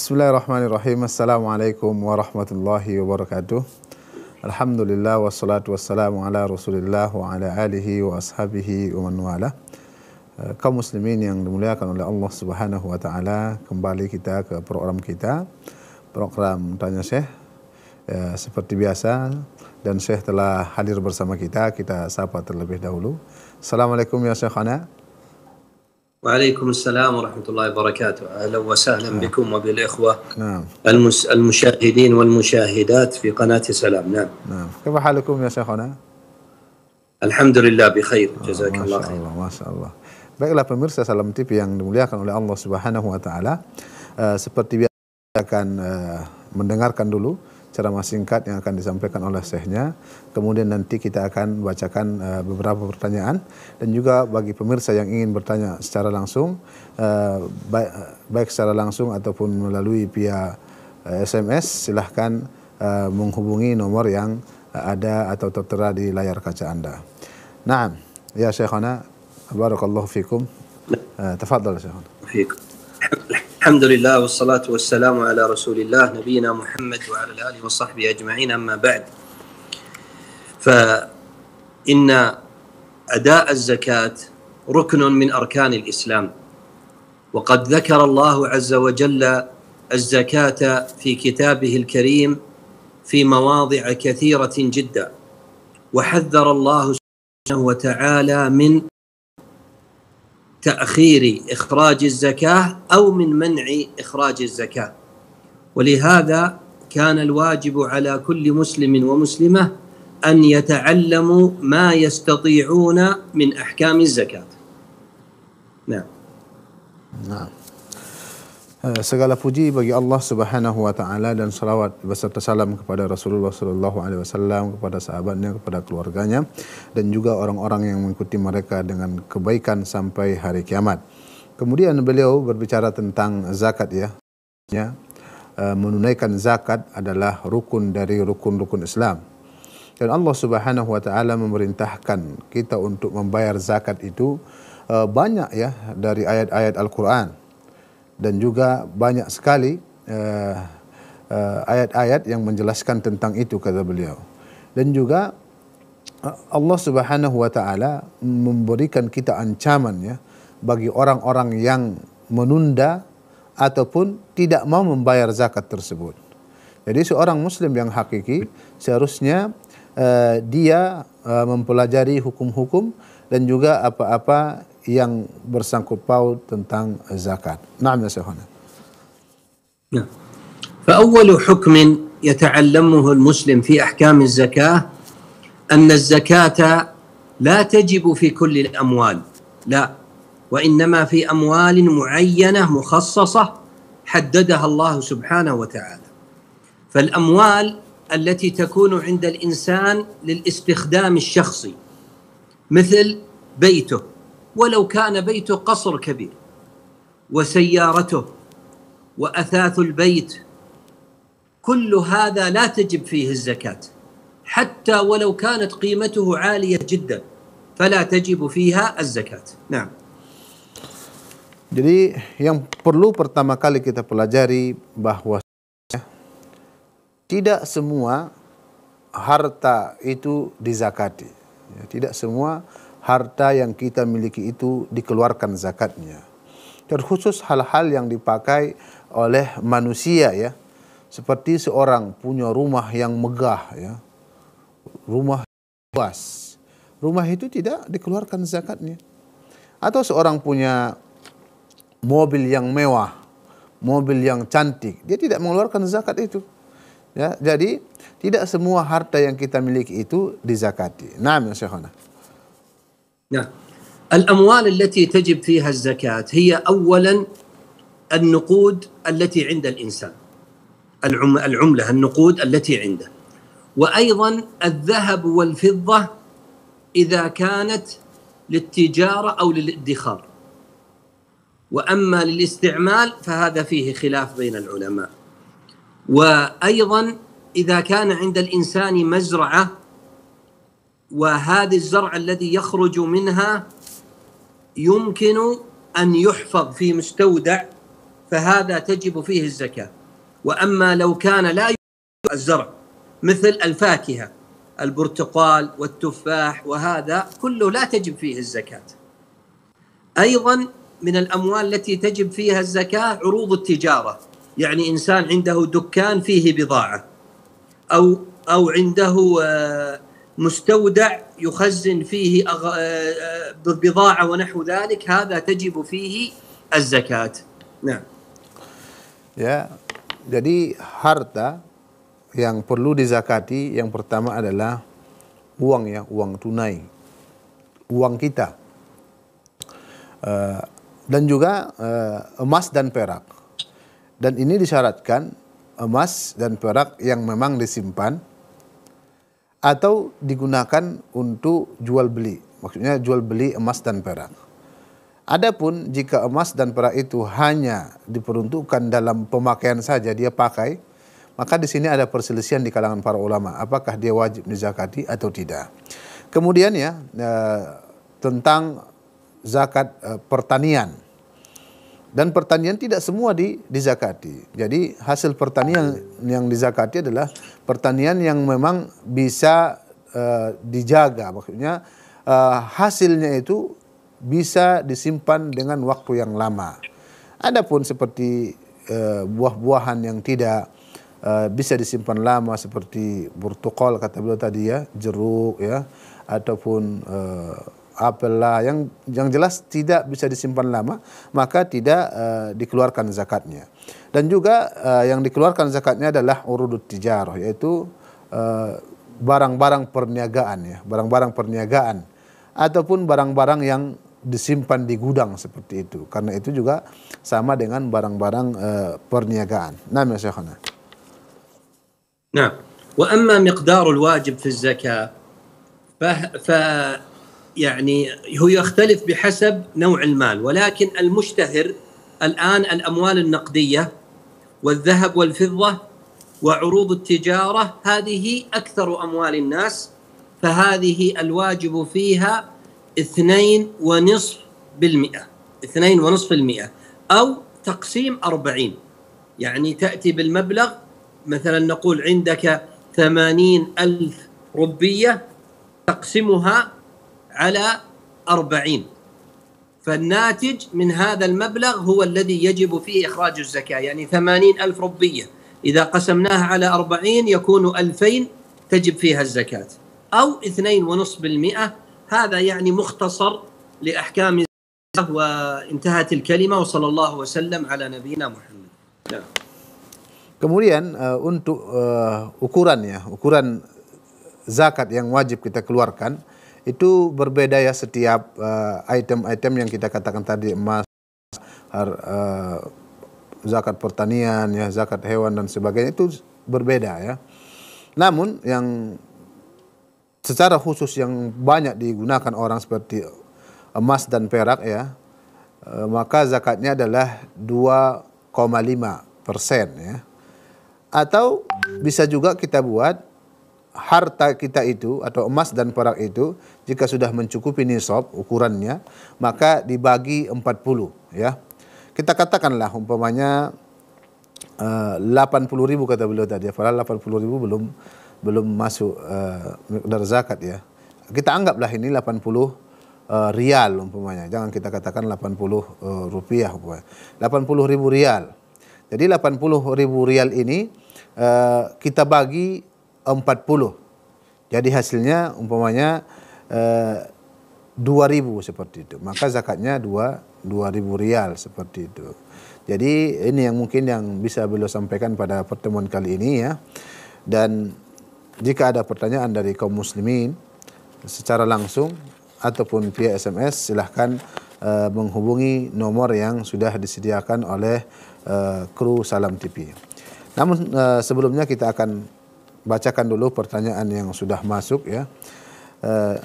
Bismillahirrahmanirrahim. Assalamualaikum warahmatullahi wabarakatuh. Alhamdulillah wassalatu wassalamu ala Rasulillah wa ala alihi wa ashabihi wa man wala. Eh, kaum muslimin yang dimuliakan oleh Allah Subhanahu wa taala, kembali kita ke program kita, program tanya Syekh. Ya, seperti biasa dan Syekh telah hadir bersama kita, kita sapa terlebih dahulu. Assalamualaikum ya Syekhana. وعليكم السلام ورحمة الله وبركاته أهلا وسهلا نعم. بكم وبالإخوة نعم. المس... المشاهدين والمشاهدات في قناة سلام نعم. نعم كيف حالكم يا شيخنا؟ الحمد لله بخير آه، جزاك الله خير الله ما شاء الله Baiklah pemirsa Salam TV yang dimuliakan oleh Allah Subhanahu wa taala. Uh, seperti biasa akan uh, mendengarkan dulu ceramah singkat yang akan disampaikan oleh syekhnya. Kemudian nanti kita akan bacakan uh, beberapa pertanyaan dan juga bagi pemirsa yang ingin bertanya secara langsung uh, baik, eh, baik secara langsung ataupun melalui via uh, SMS silahkan uh, menghubungi nomor yang ada atau tertera di layar kaca Anda. Nah, ya Syekhana, barakallahu fikum. Uh, tafadhal Syekhana. Fikum. الحمد لله والصلاة والسلام على رسول الله نبينا محمد وعلى آله وصحبه أجمعين أما بعد فإن أداء الزكاة ركن من أركان الإسلام وقد ذكر الله عز وجل الزكاة في كتابه الكريم في مواضع كثيرة جدا وحذر الله سبحانه وتعالى من تاخير اخراج الزكاه او من منع اخراج الزكاه ولهذا كان الواجب على كل مسلم ومسلمه ان يتعلموا ما يستطيعون من احكام الزكاه نعم نعم Eh, segala puji bagi Allah Subhanahu wa taala dan salawat beserta salam kepada Rasulullah sallallahu alaihi wasallam kepada sahabatnya kepada keluarganya dan juga orang-orang yang mengikuti mereka dengan kebaikan sampai hari kiamat. Kemudian beliau berbicara tentang zakat ya. Ya. Eh, menunaikan zakat adalah rukun dari rukun-rukun Islam. Dan Allah Subhanahu wa taala memerintahkan kita untuk membayar zakat itu eh, banyak ya dari ayat-ayat Al-Qur'an dan juga banyak sekali ayat-ayat eh, eh, ayat-ayat yang menjelaskan tentang itu kata beliau. Dan juga eh, Allah Subhanahu wa taala memberikan kita ancaman ya bagi orang-orang yang menunda ataupun tidak mau membayar zakat tersebut. Jadi seorang muslim yang hakiki seharusnya uh, dia uh, mempelajari hukum-hukum dan juga apa-apa yang bersangkut paut tentang zakat. نعم يا شيخنا. نعم. فأول حكم يتعلمه المسلم في أحكام الزكاة أن الزكاة لا تجب في كل الأموال لا وإنما في أموال معينة مخصصة حددها الله سبحانه وتعالى فالأموال التي تكون عند الإنسان للاستخدام الشخصي مثل بيته ولو كان بيته قصر كبير وسيارته واثاث البيت كل هذا لا تجب فيه الزكاه حتى ولو كانت قيمته عاليه جدا فلا تجب فيها الزكاه نعم Jadi yang perlu pertama kali kita pelajari bahwa tidak semua harta itu dizakati. Tidak semua harta yang kita miliki itu dikeluarkan zakatnya. Terkhusus hal-hal yang dipakai oleh manusia ya. Seperti seorang punya rumah yang megah ya. Rumah luas. Rumah itu tidak dikeluarkan zakatnya. Atau seorang punya mobil yang mewah, mobil yang cantik, dia tidak mengeluarkan zakat itu. Ya, jadi tidak semua harta yang kita miliki itu dizakati. Naam ya Syekhana. نعم الأموال التي تجب فيها الزكاة هي أولا النقود التي عند الإنسان العملة النقود التي عنده وأيضا الذهب والفضة إذا كانت للتجارة أو للادخار وأما للاستعمال فهذا فيه خلاف بين العلماء وأيضا إذا كان عند الإنسان مزرعة وهذا الزرع الذي يخرج منها يمكن أن يحفظ في مستودع فهذا تجب فيه الزكاة وأما لو كان لا الزرع مثل الفاكهة البرتقال والتفاح وهذا كله لا تجب فيه الزكاة أيضا من الأموال التي تجب فيها الزكاة عروض التجارة يعني إنسان عنده دكان فيه بضاعة أو أو عنده آه، مستودع يخزن فيه بضاعة ونحو ذلك هذا تجب فيه الزكاة نعم ya jadi harta yang perlu dizakati yang pertama adalah uang ya uang tunai uang kita uh, dan juga uh, emas dan perak dan ini disyaratkan emas dan perak yang memang disimpan atau digunakan untuk jual beli. Maksudnya jual beli emas dan perak. Adapun jika emas dan perak itu hanya diperuntukkan dalam pemakaian saja dia pakai, maka di sini ada perselisihan di kalangan para ulama apakah dia wajib dizakati atau tidak. Kemudian ya eh, tentang zakat eh, pertanian. Dan pertanian tidak semua di, dizakati. Jadi hasil pertanian yang, di dizakati adalah pertanian yang memang bisa uh, dijaga. Maksudnya uh, hasilnya itu bisa disimpan dengan waktu yang lama. Adapun seperti uh, buah-buahan yang tidak uh, bisa disimpan lama seperti burtukol kata beliau tadi ya, jeruk ya, ataupun uh, apalah yang yang jelas tidak bisa disimpan lama maka tidak uh, dikeluarkan zakatnya dan juga uh, yang dikeluarkan zakatnya adalah urudut tijarah yaitu barang eh, barang-barang perniagaan ya barang-barang perniagaan ataupun barang-barang yang disimpan di gudang seperti itu karena itu juga sama dengan barang-barang uh, perniagaan. Nah, Syekhana. Nah, wa amma miqdarul wajib fi zakah يعني هو يختلف بحسب نوع المال ولكن المشتهر الان الاموال النقديه والذهب والفضه وعروض التجاره هذه اكثر اموال الناس فهذه الواجب فيها اثنين ونصف بالمئة اثنين ونصف المئة أو تقسيم أربعين يعني تأتي بالمبلغ مثلا نقول عندك ثمانين ألف ربية تقسمها على أربعين فالناتج من هذا المبلغ هو الذي يجب فيه إخراج الزكاة يعني ثمانين ألف ربية إذا قسمناها على أربعين يكون ألفين تجب فيها الزكاة أو اثنين ونصف بالمئة هذا يعني مختصر لأحكام الزكاة وانتهت الكلمة وصلى الله وسلم على نبينا محمد Kemudian uh, untuk uh, ukuran ya, ukuran zakat yang wajib kita keluarkan itu berbeda ya setiap eh, item-item uh, yang kita katakan tadi emas, har, uh, zakat pertanian, ya zakat hewan dan sebagainya itu berbeda ya. Namun yang secara khusus yang banyak digunakan orang seperti emas dan perak ya, eh, maka zakatnya adalah 2,5 persen ya. Atau bisa juga kita buat harta kita itu atau emas dan perak itu jika sudah mencukupi nisab ukurannya maka dibagi 40 ya. Kita katakanlah umpamanya eh, uh, 80.000 kata beliau tadi ya. Padahal 80.000 belum belum masuk uh, eh, dari zakat ya. Kita anggaplah ini 80 uh, rial umpamanya. Jangan kita katakan 80 uh, eh, rupiah umpamanya. 80.000 ribu rial. Jadi 80.000 ribu rial ini uh, kita bagi 40. Jadi hasilnya umpamanya e, ribu seperti itu. Maka zakatnya dua ribu rial seperti itu. Jadi ini yang mungkin yang bisa beliau sampaikan pada pertemuan kali ini ya. Dan jika ada pertanyaan dari kaum muslimin secara langsung ataupun via SMS silahkan uh, menghubungi nomor yang sudah disediakan oleh uh, kru Salam TV. Namun uh, sebelumnya kita akan bacakan dulu pertanyaan yang sudah masuk ya. Eh,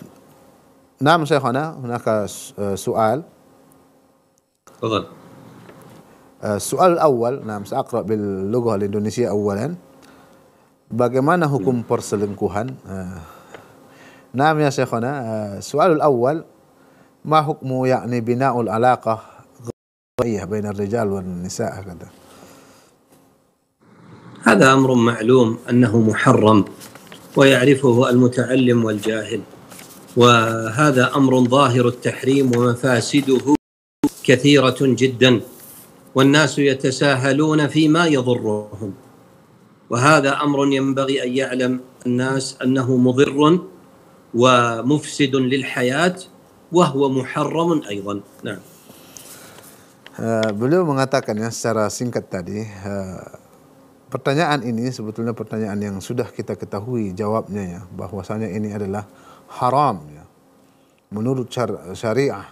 naam Syekhana, hunaka soal. تفضل. السؤال الأول نعم سأقرأ باللغة Indonesia أولا bagaimana hukum hmm. perselingkuhan Nah ya Syekhana soal الأول ما yakni يعني بناء العلاقة غير بين الرجال والنساء kata هذا امر معلوم انه محرم ويعرفه المتعلم والجاهل وهذا امر ظاهر التحريم ومفاسده كثيره جدا والناس يتساهلون فيما يضرهم وهذا امر ينبغي ان يعلم الناس انه مضر ومفسد للحياه وهو محرم ايضا نعم beliau آه، mengatakan yang secara singkat tadi uh, pertanyaan ini sebetulnya pertanyaan yang sudah kita ketahui jawabnya ya bahwasanya ini adalah haram ya menurut syariah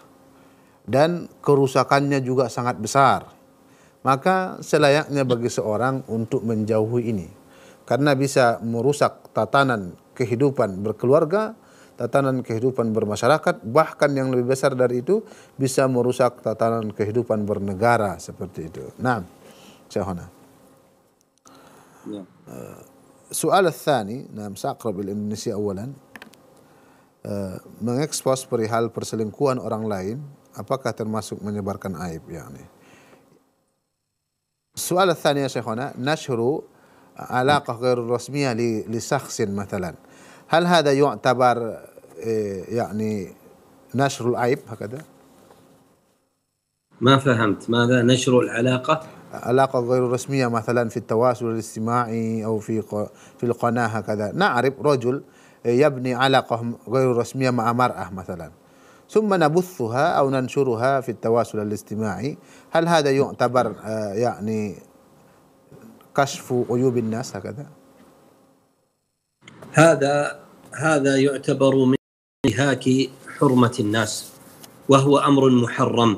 dan kerusakannya juga sangat besar maka selayaknya bagi seorang untuk menjauhi ini karena bisa merusak tatanan kehidupan berkeluarga tatanan kehidupan bermasyarakat, bahkan yang lebih besar dari itu bisa merusak tatanan kehidupan bernegara seperti itu. Nah, Syahona. نعم. السؤال آه، الثاني نعم ساقرب بالإندonesi أولا آه، mengekspos perihal perselingkuhan orang lain apakah termasuk menyebarkan aib yakni السؤال الثاني يا شيخنا نشر علاقة غير رسمية لشخص مثلا هل هذا يعتبر آه، يعني نشر العيب هكذا؟ ما فهمت ماذا نشر العلاقة علاقة غير رسمية مثلا في التواصل الاجتماعي أو في في القناة هكذا نعرف رجل يبني علاقة غير رسمية مع مرأة مثلا ثم نبثها أو ننشرها في التواصل الاجتماعي هل هذا يعتبر آه، يعني كشف عيوب الناس هكذا هذا هذا يعتبر من انتهاك حرمة الناس وهو أمر محرم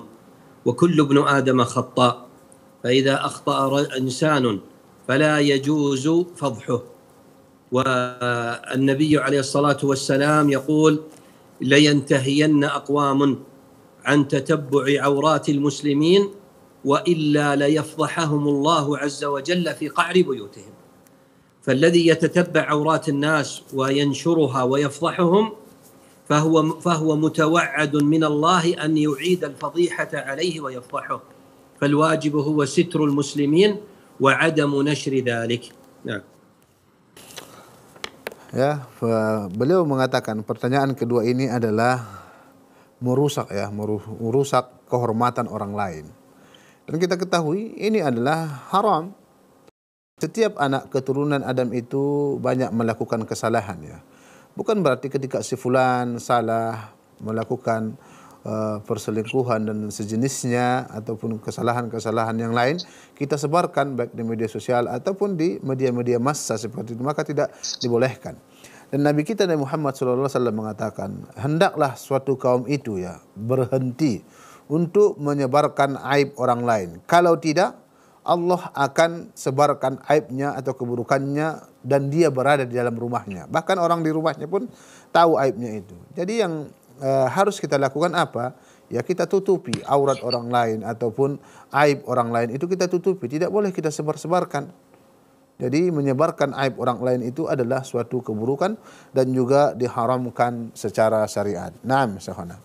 وكل ابن آدم خطاء فإذا أخطأ إنسان فلا يجوز فضحه والنبي عليه الصلاة والسلام يقول لينتهين أقوام عن تتبع عورات المسلمين وإلا ليفضحهم الله عز وجل في قعر بيوتهم فالذي يتتبع عورات الناس وينشرها ويفضحهم فهو فهو متوعد من الله ان يعيد الفضيحه عليه ويفضحه فالواجب هو ستر المسلمين وعدم نشر ذلك نعم ya beliau mengatakan pertanyaan kedua ini adalah merusak ya merusak kehormatan orang lain dan kita ketahui ini adalah haram setiap anak keturunan Adam itu banyak melakukan kesalahan ya bukan berarti ketika si fulan salah melakukan Eh, perselingkuhan dan sejenisnya ataupun kesalahan-kesalahan yang lain kita sebarkan baik di media sosial ataupun di media-media massa seperti itu maka tidak dibolehkan. Dan Nabi kita Nabi Muhammad SAW mengatakan hendaklah suatu kaum itu ya berhenti untuk menyebarkan aib orang lain. Kalau tidak Allah akan sebarkan aibnya atau keburukannya dan dia berada di dalam rumahnya. Bahkan orang di rumahnya pun tahu aibnya itu. Jadi yang e, harus kita lakukan apa? Ya kita tutupi aurat orang lain ataupun aib orang lain itu kita tutupi. Tidak boleh kita sebar-sebarkan. Jadi menyebarkan aib orang lain itu adalah suatu keburukan dan juga diharamkan secara syariat. Naam, sahana.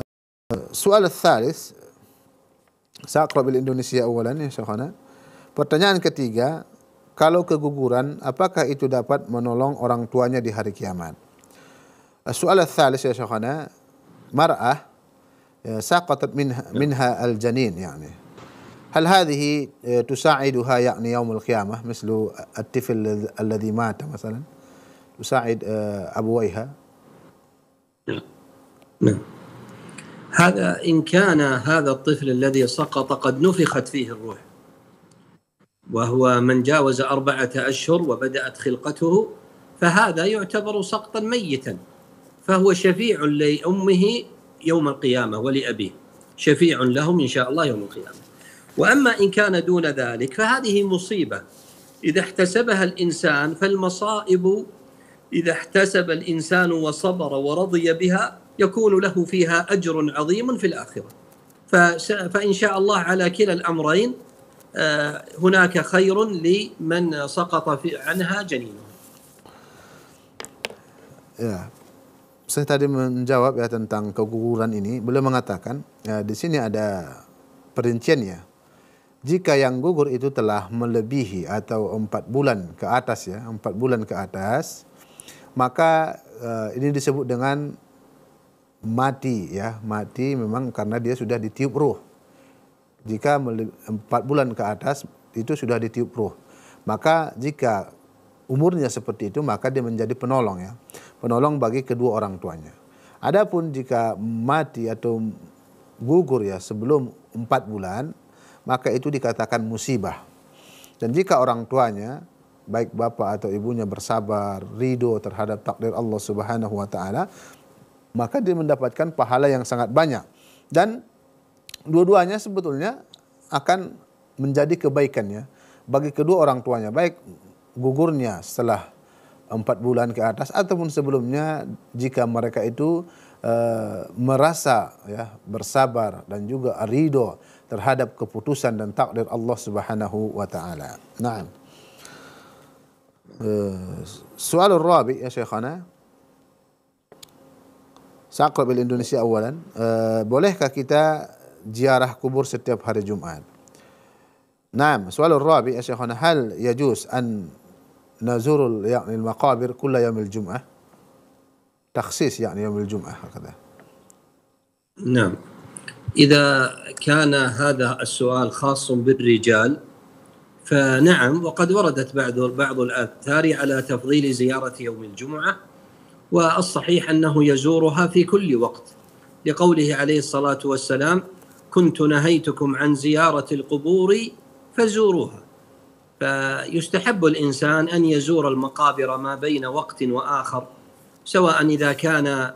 Eh, soal thalith Saqra bil Indonesia awalan ya sahana. Pertanyaan ketiga, kalau keguguran, apakah itu dapat menolong orang tuanya di hari kiamat? السؤال الثالث يا شيخنا مرأة آه، سقطت منها نعم. منها الجنين يعني هل هذه آه، تساعدها يعني يوم القيامة مثل الطفل الذي مات مثلا تساعد آه، أبويها نعم نعم هذا إن كان هذا الطفل الذي سقط قد نفخت فيه الروح وهو من جاوز أربعة أشهر وبدأت خلقته فهذا يعتبر سقطا ميتا فهو شفيع لأمه يوم القيامة ولأبيه شفيع لهم إن شاء الله يوم القيامة وأما إن كان دون ذلك فهذه مصيبة إذا احتسبها الإنسان فالمصائب إذا احتسب الإنسان وصبر ورضي بها يكون له فيها أجر عظيم في الآخرة فإن شاء الله على كلا الأمرين آه، هناك خير لمن سقط عنها جنينه yeah. saya tadi menjawab ya tentang keguguran ini, beliau mengatakan ya, di sini ada perinciannya. Jika yang gugur itu telah melebihi atau empat bulan ke atas ya, empat bulan ke atas, maka uh, ini disebut dengan mati ya, mati memang karena dia sudah ditiup ruh. Jika empat bulan ke atas itu sudah ditiup ruh, maka jika umurnya seperti itu maka dia menjadi penolong ya penolong bagi kedua orang tuanya. Adapun jika mati atau gugur ya sebelum empat bulan, maka itu dikatakan musibah. Dan jika orang tuanya, baik bapak atau ibunya bersabar, ridho terhadap takdir Allah Subhanahu wa taala, maka dia mendapatkan pahala yang sangat banyak. Dan dua-duanya sebetulnya akan menjadi kebaikannya bagi kedua orang tuanya, baik gugurnya setelah empat bulan ke atas ataupun sebelumnya jika mereka itu e, merasa ya bersabar dan juga ridho terhadap keputusan dan takdir Allah Subhanahu wa taala. Naam. Eh, Rabi ya Syekhana. شيخنا سأقرأ بالإندونيسيا أولا bolehkah kita ziarah kubur setiap hari Jumat? نعم سؤال Rabi ya Syekhana. Hal yajuz an نزور يعني المقابر كل يوم الجمعة تخصيص يعني يوم الجمعة هكذا نعم إذا كان هذا السؤال خاص بالرجال فنعم وقد وردت بعض بعض الآثار على تفضيل زيارة يوم الجمعة والصحيح أنه يزورها في كل وقت لقوله عليه الصلاة والسلام كنت نهيتكم عن زيارة القبور فزوروها فيستحب الانسان ان يزور المقابر ما بين وقت واخر سواء اذا كان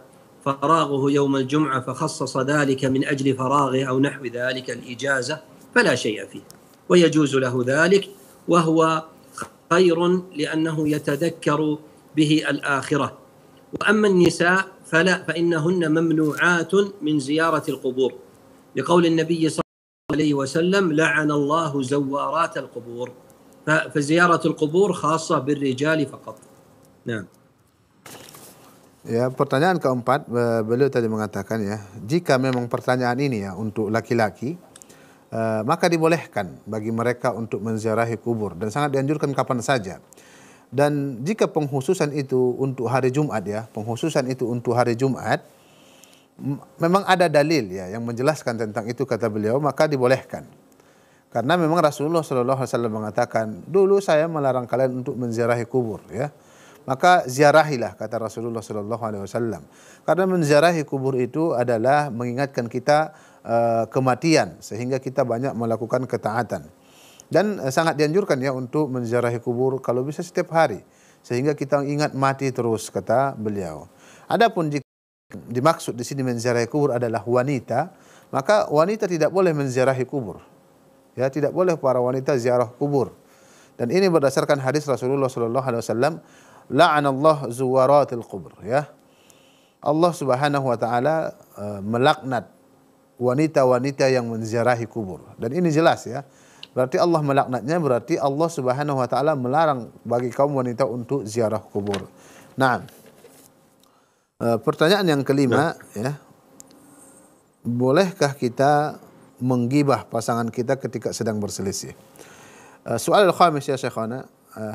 فراغه يوم الجمعه فخصص ذلك من اجل فراغه او نحو ذلك الاجازه فلا شيء فيه ويجوز له ذلك وهو خير لانه يتذكر به الاخره واما النساء فلا فانهن ممنوعات من زياره القبور لقول النبي صلى الله عليه وسلم لعن الله زوارات القبور فزيارة القبور خاصة بالرجال فقط نعم Ya, pertanyaan keempat eh, beliau tadi mengatakan ya, jika memang pertanyaan ini ya untuk laki-laki, eh, maka dibolehkan bagi mereka untuk menziarahi kubur dan sangat dianjurkan kapan saja. Dan jika penghususan itu untuk hari Jumat ya, penghususan itu untuk hari Jumat, memang ada dalil ya yang menjelaskan tentang itu kata beliau, maka dibolehkan. Karena memang Rasulullah Shallallahu Alaihi Wasallam mengatakan, dulu saya melarang kalian untuk menziarahi kubur, ya. Maka ziarahilah kata Rasulullah Shallallahu Alaihi Wasallam. Karena menziarahi kubur itu adalah mengingatkan kita uh, kematian, sehingga kita banyak melakukan ketaatan. Dan uh, sangat dianjurkan ya untuk menziarahi kubur kalau bisa setiap hari, sehingga kita ingat mati terus kata beliau. Adapun jika dimaksud di sini menziarahi kubur adalah wanita, maka wanita tidak boleh menziarahi kubur Ya, tidak boleh para wanita ziarah kubur. Dan ini berdasarkan hadis Rasulullah sallallahu alaihi wasallam, la'anallahu zuwaratil Kubur ya. Allah Subhanahu wa taala uh, melaknat wanita-wanita yang menziarahi kubur. Dan ini jelas ya. Berarti Allah melaknatnya berarti Allah Subhanahu wa taala melarang bagi kaum wanita untuk ziarah kubur. Nah, uh, pertanyaan yang kelima nah. ya. Bolehkah kita menggibah pasangan kita ketika sedang berselisih. Soal al-khamis ya syekhana,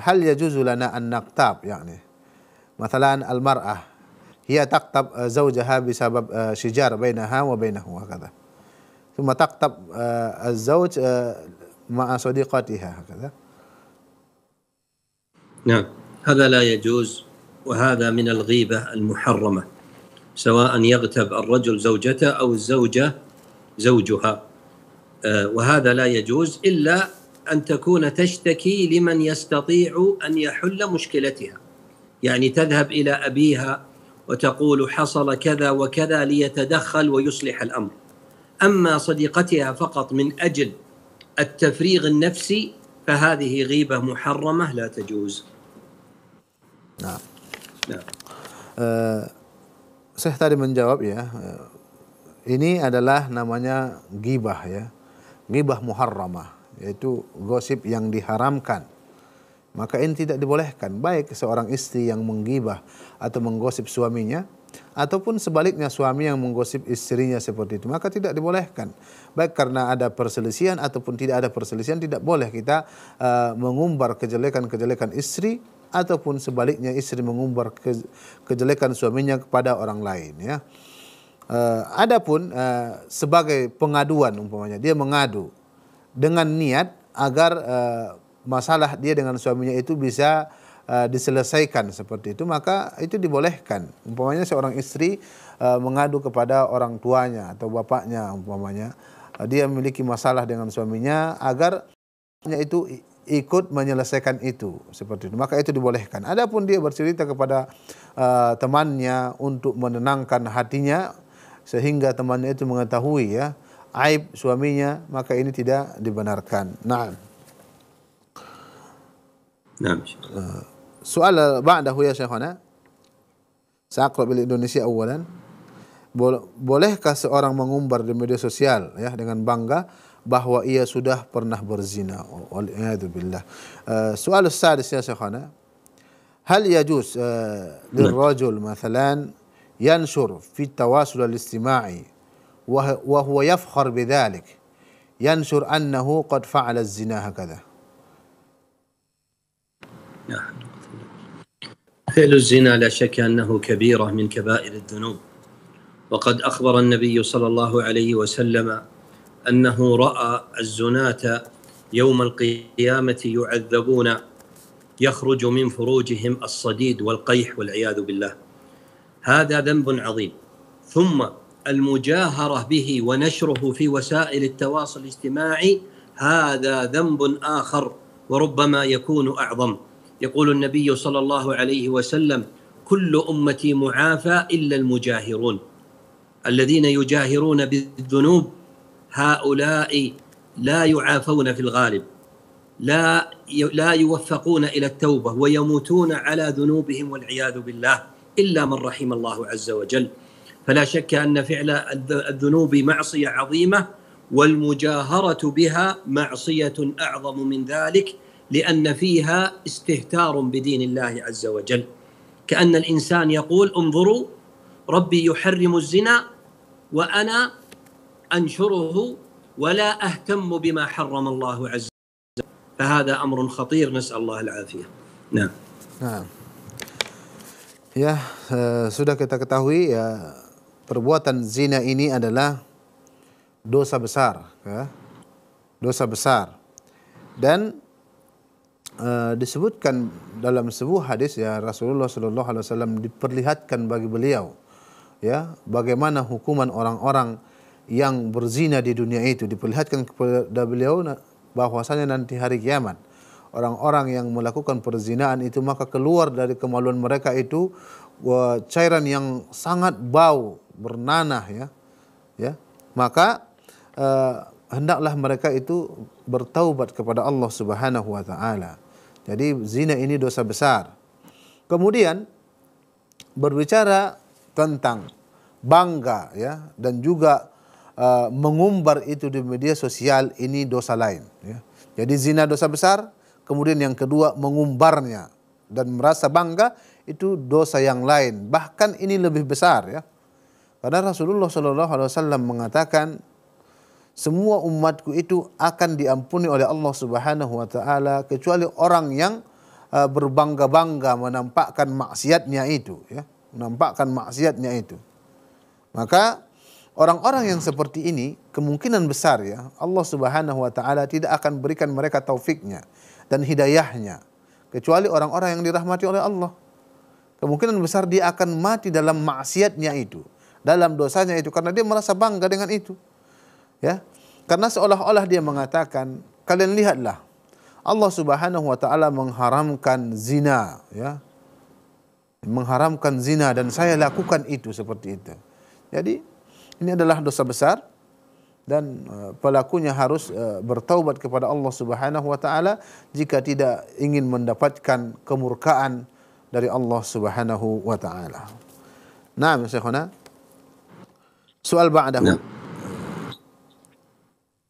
hal yajuzu lana an naqtab yakni. Mathalan al-mar'ah hiya taqtab zawjaha bisabab syijar bainaha wa bainahu hakadha. Thumma taqtab az-zawj ma'a sadiqatiha hakadha. نعم هذا لا يجوز وهذا من الغيبه المحرمه سواء يغتب الرجل زوجته او الزوجه زوجها آه، وهذا لا يجوز الا ان تكون تشتكي لمن يستطيع ان يحل مشكلتها يعني تذهب الى ابيها وتقول حصل كذا وكذا ليتدخل ويصلح الامر اما صديقتها فقط من اجل التفريغ النفسي فهذه غيبه محرمه لا تجوز نعم نعم uh, آه، saya tadi menjawab ya uh, ini adalah namanya gibah ya ghibah muharramah, yaitu gosip yang diharamkan. Maka ini tidak dibolehkan baik seorang istri yang menggibah atau menggosip suaminya ataupun sebaliknya suami yang menggosip istrinya seperti itu maka tidak dibolehkan baik karena ada perselisihan ataupun tidak ada perselisihan tidak boleh kita uh, mengumbar kejelekan-kejelekan istri ataupun sebaliknya istri mengumbar ke kejelekan suaminya kepada orang lain ya Uh, adapun uh, sebagai pengaduan umpamanya dia mengadu dengan niat agar uh, masalah dia dengan suaminya itu bisa uh, diselesaikan seperti itu maka itu dibolehkan umpamanya seorang istri uh, mengadu kepada orang tuanya atau bapaknya umpamanya uh, dia memiliki masalah dengan suaminya agar suaminya itu ikut menyelesaikan itu seperti itu maka itu dibolehkan adapun dia bercerita kepada uh, temannya untuk menenangkan hatinya sehingga temannya itu mengetahui ya aib suaminya maka ini tidak dibenarkan. Nah. نعم سؤال بعده يا شيخنا سأقرأ Indonesia awalan Bolehkah seorang mengumbar di media sosial ya dengan bangga bahwa ia sudah pernah berzina? Waliyadzubillah. Uh, eh, soal sadis ya Syekhana. Hal yajuz uh, eh, lirrajul mathalan ينشر في التواصل الاجتماعي وهو يفخر بذلك ينشر أنه قد فعل الزنا هكذا فعل الزنا لا شك أنه كبيرة من كبائر الذنوب وقد أخبر النبي صلى الله عليه وسلم أنه رأى الزناة يوم القيامة يعذبون يخرج من فروجهم الصديد والقيح والعياذ بالله هذا ذنب عظيم ثم المجاهره به ونشره في وسائل التواصل الاجتماعي هذا ذنب اخر وربما يكون اعظم يقول النبي صلى الله عليه وسلم كل امتي معافى الا المجاهرون الذين يجاهرون بالذنوب هؤلاء لا يعافون في الغالب لا لا يوفقون الى التوبه ويموتون على ذنوبهم والعياذ بالله الا من رحم الله عز وجل فلا شك ان فعل الذنوب معصيه عظيمه والمجاهره بها معصيه اعظم من ذلك لان فيها استهتار بدين الله عز وجل كان الانسان يقول انظروا ربي يحرم الزنا وانا انشره ولا اهتم بما حرم الله عز وجل فهذا امر خطير نسال الله العافيه نعم نعم Ya, uh, sudah kita ketahui ya perbuatan zina ini adalah dosa besar, ya. Dosa besar. Dan uh, disebutkan dalam sebuah hadis ya Rasulullah Shallallahu alaihi wasallam diperlihatkan bagi beliau ya bagaimana hukuman orang-orang yang berzina di dunia itu diperlihatkan kepada beliau bahwasanya nanti hari kiamat orang-orang yang melakukan perzinaan itu maka keluar dari kemaluan mereka itu cairan yang sangat bau bernanah ya ya maka eh, hendaklah mereka itu bertaubat kepada Allah Subhanahu wa taala jadi zina ini dosa besar kemudian berbicara tentang bangga ya dan juga eh, mengumbar itu di media sosial ini dosa lain ya. Jadi zina dosa besar, kemudian yang kedua mengumbarnya dan merasa bangga itu dosa yang lain. Bahkan ini lebih besar ya. Karena Rasulullah Shallallahu Alaihi Wasallam mengatakan semua umatku itu akan diampuni oleh Allah Subhanahu Wa Taala kecuali orang yang e, berbangga-bangga menampakkan maksiatnya itu ya menampakkan maksiatnya itu maka orang-orang yang seperti ini kemungkinan besar ya Allah Subhanahu wa taala tidak akan berikan mereka taufiknya dan hidayahnya. Kecuali orang-orang yang dirahmati oleh Allah. Kemungkinan besar dia akan mati dalam maksiatnya itu. Dalam dosanya itu. Karena dia merasa bangga dengan itu. Ya, Karena seolah-olah dia mengatakan, kalian lihatlah. Allah subhanahu wa ta'ala mengharamkan zina. Ya. Mengharamkan zina dan saya lakukan itu seperti itu. Jadi ini adalah dosa besar dan eh, pelakunya harus eh, bertaubat kepada Allah Subhanahu wa taala jika tidak ingin mendapatkan kemurkaan dari Allah Subhanahu wa taala. Naam, ya Syekhuna. Soal ba'dahu. Ya.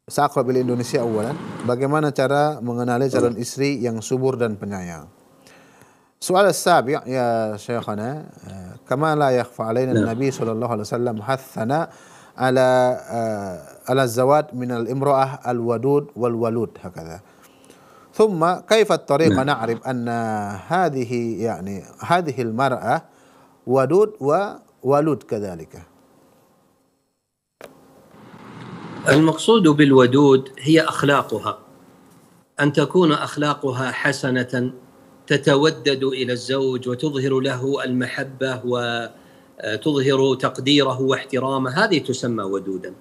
Saqra Indonesia awalan, bagaimana cara mengenali calon istri yang subur dan penyayang? Soal sabi ya Syekhuna, eh, kama la yakhfa alaina ya. Nabi sallallahu alaihi wasallam hathana على آه، على الزواج من الامرأة الودود والولود هكذا ثم كيف الطريقة نعم. نعرف أن هذه يعني هذه المرأة ودود وولود كذلك المقصود بالودود هي أخلاقها أن تكون أخلاقها حسنة تتودد إلى الزوج وتظهر له المحبة و تظهر تقديره واحترامه هذه تسمى ودودا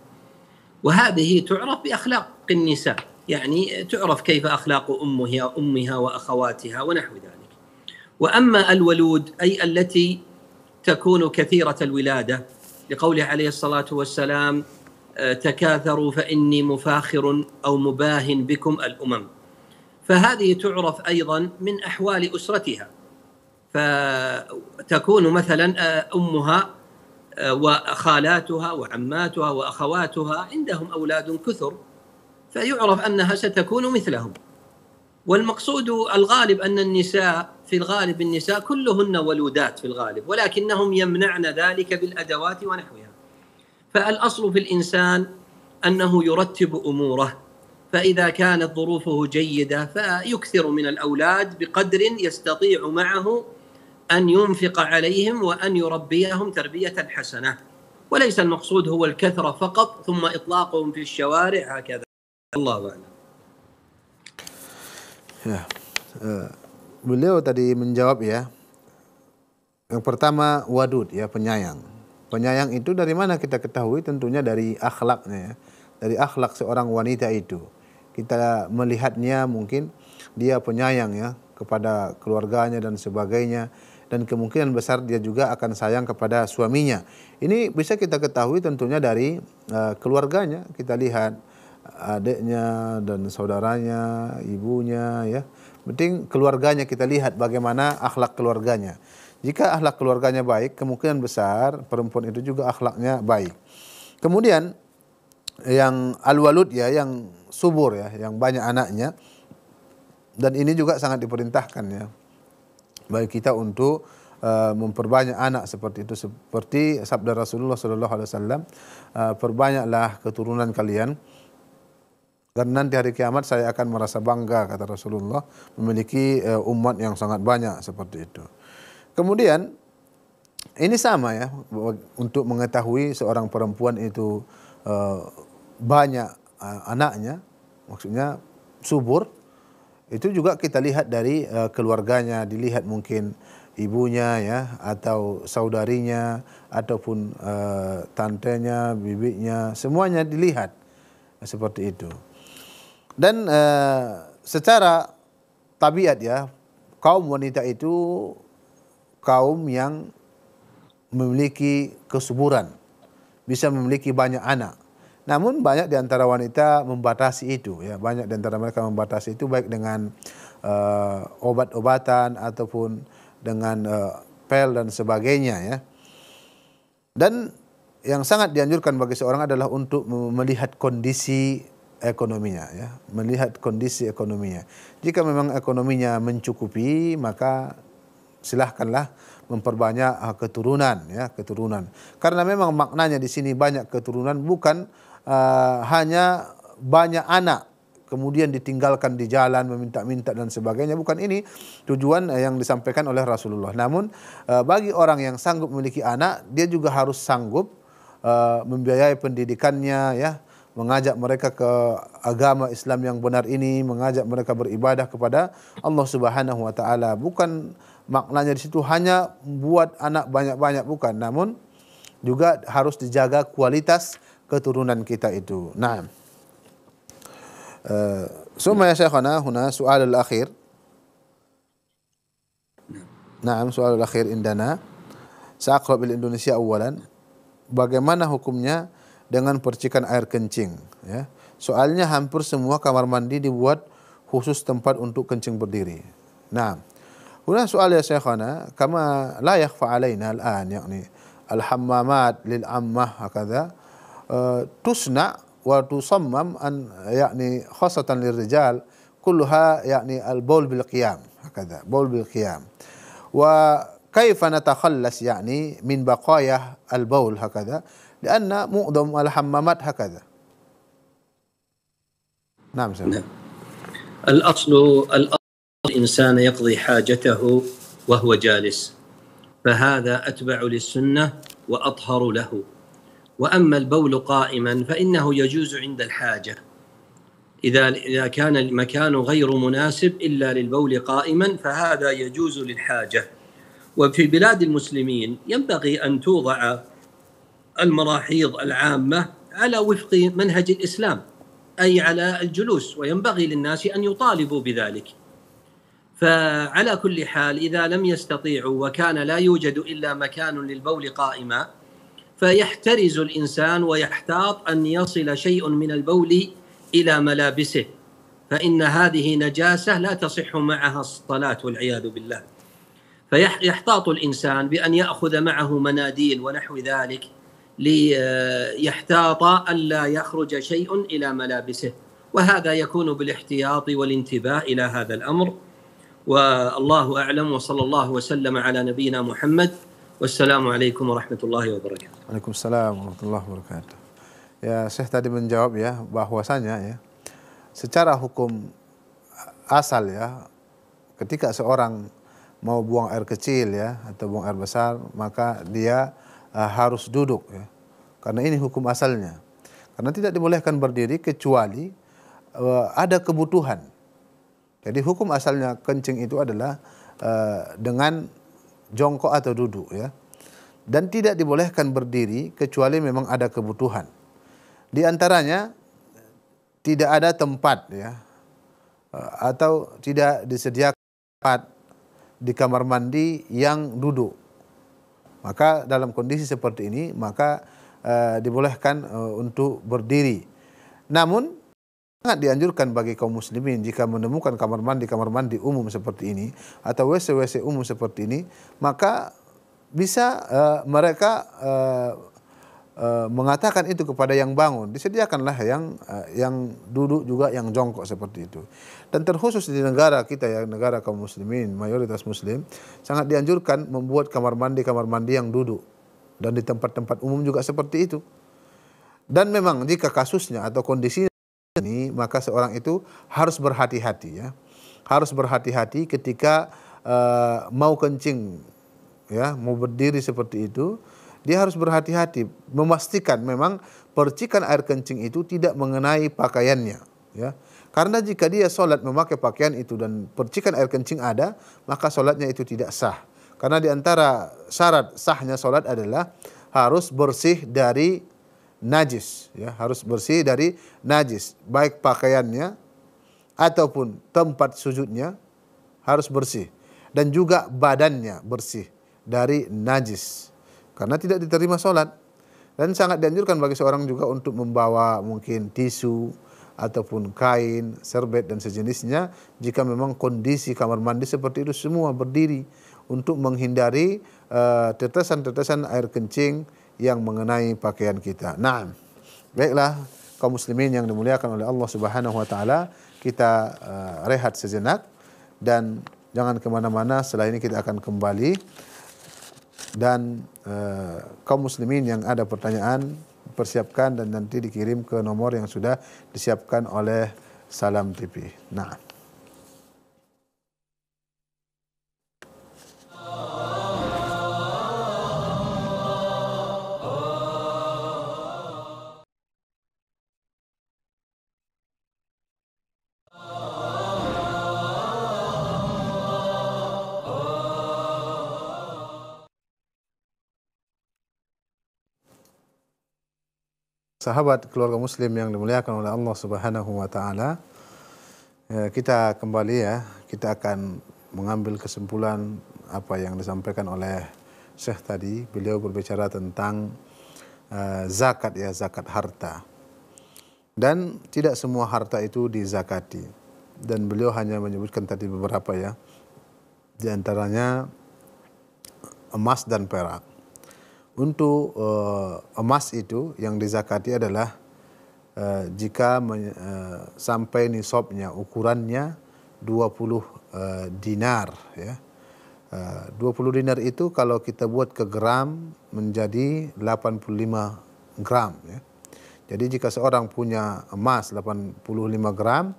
وهذه تعرف باخلاق النساء يعني تعرف كيف اخلاق امها امها واخواتها ونحو ذلك واما الولود اي التي تكون كثيره الولاده لقوله عليه الصلاه والسلام آه، تكاثروا فاني مفاخر او مباه بكم الامم فهذه تعرف ايضا من احوال اسرتها فتكون مثلا آه، امها آه، وخالاتها وعماتها واخواتها عندهم اولاد كثر فيعرف انها ستكون مثلهم والمقصود الغالب ان النساء في الغالب النساء كلهن ولودات في الغالب ولكنهم يمنعن ذلك بالادوات ونحوها فالاصل في الانسان انه يرتب اموره فإذا كانت ظروفه جيدة فيكثر من الأولاد بقدر يستطيع معه أن ينفق عليهم وأن يربيهم تربية حسنة وليس المقصود هو الكثرة فقط ثم إطلاقهم في الشوارع هكذا الله أعلم Ya, uh, beliau tadi menjawab ya. Yang pertama wadud ya penyayang. Penyayang itu dari mana kita ketahui tentunya dari akhlaknya ya. Dari akhlak seorang wanita itu. Kita melihatnya mungkin dia penyayang ya kepada keluarganya dan sebagainya dan kemungkinan besar dia juga akan sayang kepada suaminya. Ini bisa kita ketahui tentunya dari uh, keluarganya. Kita lihat eh, adiknya dan saudaranya, ibunya ya. Penting keluarganya kita lihat bagaimana akhlak keluarganya. Jika akhlak keluarganya baik, kemungkinan besar perempuan itu juga akhlaknya baik. Kemudian yang alwalud ya, yang subur ya, yang banyak anaknya. Dan ini juga sangat diperintahkan ya bagi kita untuk uh, memperbanyak anak seperti itu seperti sabda Rasulullah Shallallahu alaihi wasallam eh, perbanyaklah keturunan kalian karena nanti hari kiamat saya akan merasa bangga kata Rasulullah memiliki uh, umat yang sangat banyak seperti itu. Kemudian ini sama ya untuk mengetahui seorang perempuan itu uh, banyak uh, anaknya maksudnya subur itu juga kita lihat dari uh, keluarganya, dilihat mungkin ibunya ya atau saudarinya ataupun uh, tantenya, bibinya, semuanya dilihat seperti itu. Dan uh, secara tabiat ya, kaum wanita itu kaum yang memiliki kesuburan, bisa memiliki banyak anak. Namun banyak di antara wanita membatasi itu ya, banyak di antara mereka membatasi itu baik dengan uh, obat-obatan ataupun dengan uh, pel dan sebagainya ya. Dan yang sangat dianjurkan bagi seorang adalah untuk melihat kondisi ekonominya ya, melihat kondisi ekonominya. Jika memang ekonominya mencukupi, maka silahkanlah memperbanyak eh, keturunan ya keturunan karena memang maknanya di sini banyak keturunan bukan uh, hanya banyak anak kemudian ditinggalkan di jalan meminta-minta dan sebagainya bukan ini tujuan eh, yang disampaikan oleh Rasulullah namun eh, bagi orang yang sanggup memiliki anak dia juga harus sanggup membiayai pendidikannya ya mengajak mereka ke agama Islam yang benar ini mengajak mereka beribadah kepada Allah Subhanahu wa taala bukan maknanya di situ hanya buat anak banyak-banyak bukan namun juga harus dijaga kualitas keturunan kita itu. Nah, eh, soalnya saya syekhana huna soal terakhir, akhir Naam, soal terakhir akhir indana. Saqrab Indonesia awalan. Bagaimana hukumnya dengan percikan air kencing, ya? Soalnya hampir semua kamar mandi dibuat khusus tempat untuk kencing berdiri. Nah, soalnya saya يا شيخنا كما al-an. Yakni al-hammamat lil ammah, Akadah. تصنع وتصمم أن يعني خاصة للرجال كلها يعني البول بالقيام هكذا بول بالقيام وكيف نتخلص يعني من بقايا البول هكذا لأن معظم الحمامات هكذا نعم نعم الأصل الأصل الإنسان يقضي حاجته وهو جالس فهذا أتبع للسنة وأطهر له وأما البول قائما فإنه يجوز عند الحاجة إذا إذا كان المكان غير مناسب إلا للبول قائما فهذا يجوز للحاجة وفي بلاد المسلمين ينبغي أن توضع المراحيض العامة على وفق منهج الإسلام أي على الجلوس وينبغي للناس أن يطالبوا بذلك فعلى كل حال إذا لم يستطيعوا وكان لا يوجد إلا مكان للبول قائما فيحترز الانسان ويحتاط ان يصل شيء من البول الى ملابسه فان هذه نجاسه لا تصح معها الصلاه والعياذ بالله فيحتاط الانسان بان ياخذ معه مناديل ونحو ذلك ليحتاط الا يخرج شيء الى ملابسه وهذا يكون بالاحتياط والانتباه الى هذا الامر والله اعلم وصلى الله وسلم على نبينا محمد Wassalamualaikum warahmatullahi wabarakatuh. Waalaikumsalam warahmatullahi wabarakatuh. Ya, saya tadi menjawab ya bahwasanya ya secara hukum asal ya ketika seorang mau buang air kecil ya atau buang air besar maka dia uh, harus duduk ya. Karena ini hukum asalnya. Karena tidak dibolehkan berdiri kecuali uh, ada kebutuhan. Jadi hukum asalnya kencing itu adalah uh, dengan jongkok atau duduk ya. Dan tidak dibolehkan berdiri kecuali memang ada kebutuhan. Di antaranya tidak ada tempat ya eh, atau tidak disediakan tempat di kamar mandi yang duduk. Maka dalam kondisi seperti ini maka uh, dibolehkan uh, untuk berdiri. Namun Sangat nah, dianjurkan bagi kaum muslimin jika menemukan kamar mandi kamar mandi umum seperti ini atau WC WC umum seperti ini, maka bisa uh, mereka uh, uh, mengatakan itu kepada yang bangun, disediakanlah yang uh, yang duduk juga yang jongkok seperti itu. Dan terkhusus di negara kita ya negara kaum muslimin, mayoritas muslim, sangat dianjurkan membuat kamar mandi kamar mandi yang duduk dan di tempat-tempat umum juga seperti itu. Dan memang jika kasusnya atau kondisinya ini maka seorang itu harus berhati-hati ya harus berhati-hati ketika uh, mau kencing ya mau berdiri seperti itu dia harus berhati-hati memastikan memang percikan air kencing itu tidak mengenai pakaiannya ya karena jika dia sholat memakai pakaian itu dan percikan air kencing ada maka sholatnya itu tidak sah karena diantara syarat sahnya sholat adalah harus bersih dari najis ya harus bersih dari najis baik pakaiannya ataupun tempat sujudnya harus bersih dan juga badannya bersih dari najis karena tidak diterima sholat dan sangat dianjurkan bagi seorang juga untuk membawa mungkin tisu ataupun kain serbet dan sejenisnya jika memang kondisi kamar mandi seperti itu semua berdiri untuk menghindari eh, tetesan-tetesan uh, tetesan -tetesan air kencing yang mengenai pakaian kita. Nah, baiklah kaum muslimin yang dimuliakan oleh Allah Subhanahu wa taala, kita uh, rehat sejenak dan jangan kemana-mana. Setelah ini kita akan kembali dan uh, kaum muslimin yang ada pertanyaan persiapkan dan nanti dikirim ke nomor yang sudah disiapkan oleh Salam TV. Nah. sahabat keluarga muslim yang dimuliakan oleh Allah Subhanahu wa taala. Ya, kita kembali ya, kita akan mengambil kesimpulan apa yang disampaikan oleh Syekh tadi. Beliau berbicara tentang uh, zakat ya, zakat harta. Dan tidak semua harta itu dizakati. Dan beliau hanya menyebutkan tadi beberapa ya. Di antaranya emas dan perak. Untuk uh, emas itu yang dizakati adalah uh, jika uh, sampai nisabnya ukurannya 20 uh, dinar ya. Uh, 20 dinar itu kalau kita buat ke gram menjadi 85 gram ya. Jadi jika seorang punya emas 85 gram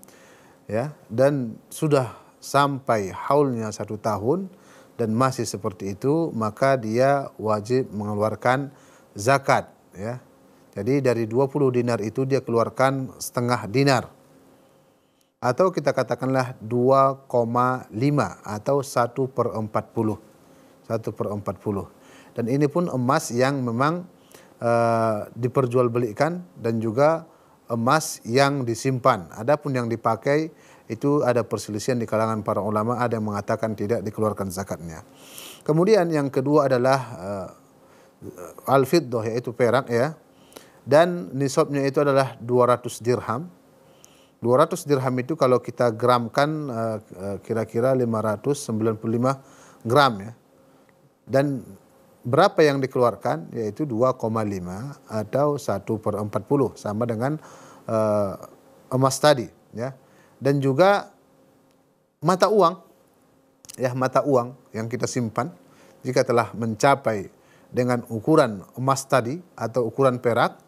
ya dan sudah sampai haulnya satu tahun, dan masih seperti itu maka dia wajib mengeluarkan zakat ya. Jadi dari 20 dinar itu dia keluarkan setengah dinar. Atau kita katakanlah 2,5 atau 1 per 40. 1 per 40. Dan ini pun emas yang memang uh, diperjualbelikan dan juga emas yang disimpan. Adapun yang dipakai itu ada perselisihan di kalangan para ulama ada yang mengatakan tidak dikeluarkan zakatnya. Kemudian yang kedua adalah uh, al-fiddah yaitu perak ya. Dan nisabnya itu adalah 200 dirham. 200 dirham itu kalau kita gramkan eh, eh, kira-kira uh, 595 gram ya. Dan berapa yang dikeluarkan yaitu 2,5 atau 1 per 40 sama dengan uh, emas tadi ya dan juga mata uang ya mata uang yang kita simpan jika telah mencapai dengan ukuran emas tadi atau ukuran perak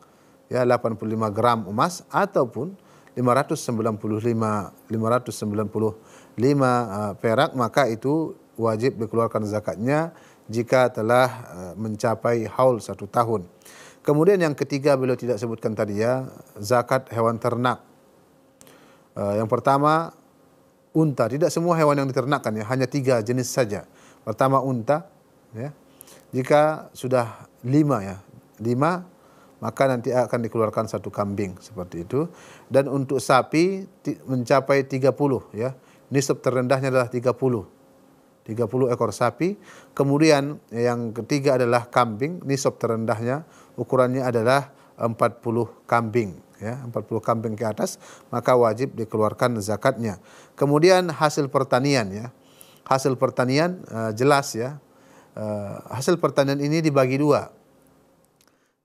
ya 85 gram emas ataupun 595 595 eh, perak maka itu wajib dikeluarkan zakatnya jika telah eh, mencapai haul satu tahun. Kemudian yang ketiga beliau tidak sebutkan tadi ya zakat hewan ternak Eh, yang pertama unta, tidak semua hewan yang diternakkan ya, hanya tiga jenis saja. Pertama unta, ya. Jika sudah lima ya, lima maka nanti akan dikeluarkan satu kambing seperti itu. Dan untuk sapi mencapai 30 ya. Nisab terendahnya adalah 30. 30 ekor sapi. Kemudian yang ketiga adalah kambing, nisab terendahnya ukurannya adalah 40 kambing ya 40 kambing ke atas maka wajib dikeluarkan zakatnya. Kemudian hasil pertanian ya. Hasil pertanian uh, jelas ya. Uh, hasil pertanian ini dibagi dua.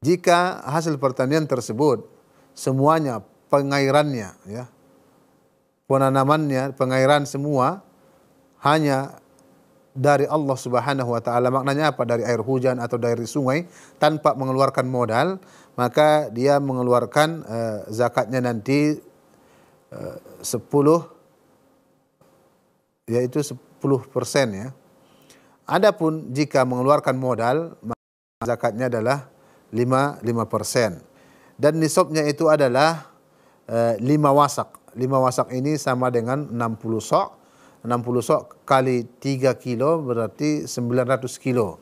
Jika hasil pertanian tersebut semuanya pengairannya ya. Penanamannya, pengairan semua hanya dari Allah Subhanahu wa taala. Maknanya apa? Dari air hujan atau dari sungai tanpa mengeluarkan modal, maka dia mengeluarkan uh, zakatnya nanti eh, uh, 10 yaitu 10% persen ya. Adapun jika mengeluarkan modal maka zakatnya adalah 5 5%. Dan nisabnya itu adalah uh, eh, 5 wasak. 5 wasak ini sama dengan 60 sok. 60 sok kali 3 kilo berarti 900 kilo.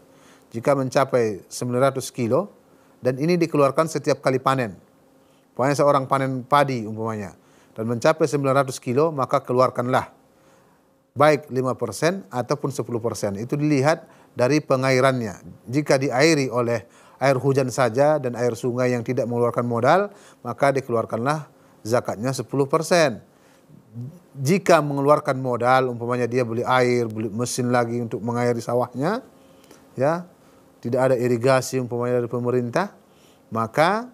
Jika mencapai 900 kilo, dan ini dikeluarkan setiap kali panen. Pokoknya seorang panen padi umpamanya dan mencapai 900 kilo maka keluarkanlah baik 5% ataupun 10%. Itu dilihat dari pengairannya. Jika diairi oleh air hujan saja dan air sungai yang tidak mengeluarkan modal, maka dikeluarkanlah zakatnya 10%. Jika mengeluarkan modal, umpamanya dia beli air, beli mesin lagi untuk mengairi sawahnya, ya tidak ada irigasi umpamanya dari pemerintah, maka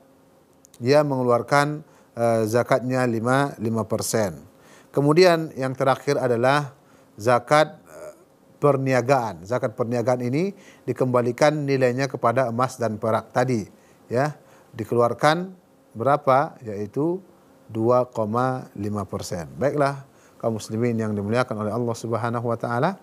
dia mengeluarkan uh, zakatnya 5 5%. Kemudian yang terakhir adalah zakat uh, perniagaan. Zakat perniagaan ini dikembalikan nilainya kepada emas dan perak tadi, ya. Dikeluarkan berapa? Yaitu 2,5%. Baiklah, kaum muslimin yang dimuliakan oleh Allah Subhanahu wa taala.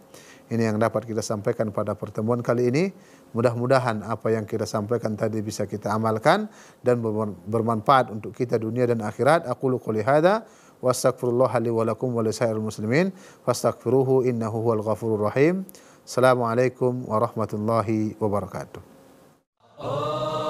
Ini yang dapat kita sampaikan pada pertemuan kali ini. Mudah-mudahan apa yang kita sampaikan tadi bisa kita amalkan dan bermanfaat untuk kita dunia dan akhirat. Aku luku lihada. Wastaghfirullah li wa lakum wa lisa'il muslimin. Fastaghfiruhu innahu huwal ghafurur rahim. Assalamualaikum warahmatullahi wabarakatuh. Oh.